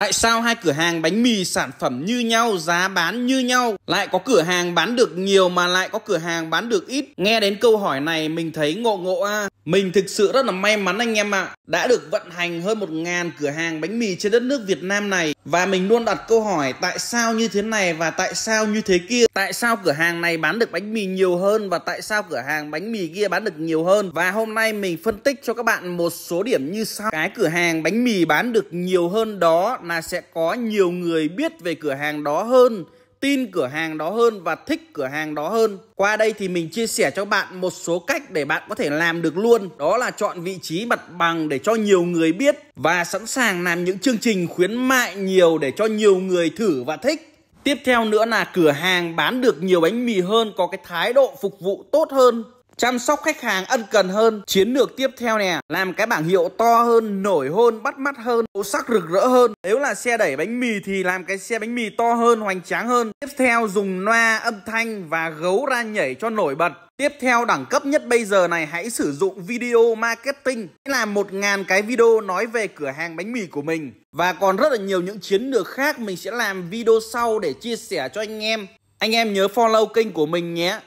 Tại sao hai cửa hàng bánh mì sản phẩm như nhau, giá bán như nhau, lại có cửa hàng bán được nhiều mà lại có cửa hàng bán được ít? Nghe đến câu hỏi này mình thấy ngộ ngộ a. À. Mình thực sự rất là may mắn anh em ạ, à, đã được vận hành hơn 1.000 cửa hàng bánh mì trên đất nước Việt Nam này và mình luôn đặt câu hỏi tại sao như thế này và tại sao như thế kia tại sao cửa hàng này bán được bánh mì nhiều hơn và tại sao cửa hàng bánh mì kia bán được nhiều hơn và hôm nay mình phân tích cho các bạn một số điểm như sau cái cửa hàng bánh mì bán được nhiều hơn đó là sẽ có nhiều người biết về cửa hàng đó hơn tin cửa hàng đó hơn và thích cửa hàng đó hơn. Qua đây thì mình chia sẻ cho bạn một số cách để bạn có thể làm được luôn. Đó là chọn vị trí mặt bằng để cho nhiều người biết và sẵn sàng làm những chương trình khuyến mại nhiều để cho nhiều người thử và thích. Tiếp theo nữa là cửa hàng bán được nhiều bánh mì hơn có cái thái độ phục vụ tốt hơn Chăm sóc khách hàng ân cần hơn, chiến lược tiếp theo nè, làm cái bảng hiệu to hơn, nổi hơn, bắt mắt hơn, màu sắc rực rỡ hơn. Nếu là xe đẩy bánh mì thì làm cái xe bánh mì to hơn, hoành tráng hơn. Tiếp theo dùng loa, âm thanh và gấu ra nhảy cho nổi bật. Tiếp theo đẳng cấp nhất bây giờ này hãy sử dụng video marketing làm một ngàn cái video nói về cửa hàng bánh mì của mình Và còn rất là nhiều những chiến lược khác mình sẽ làm video sau để chia sẻ cho anh em Anh em nhớ follow kênh của mình nhé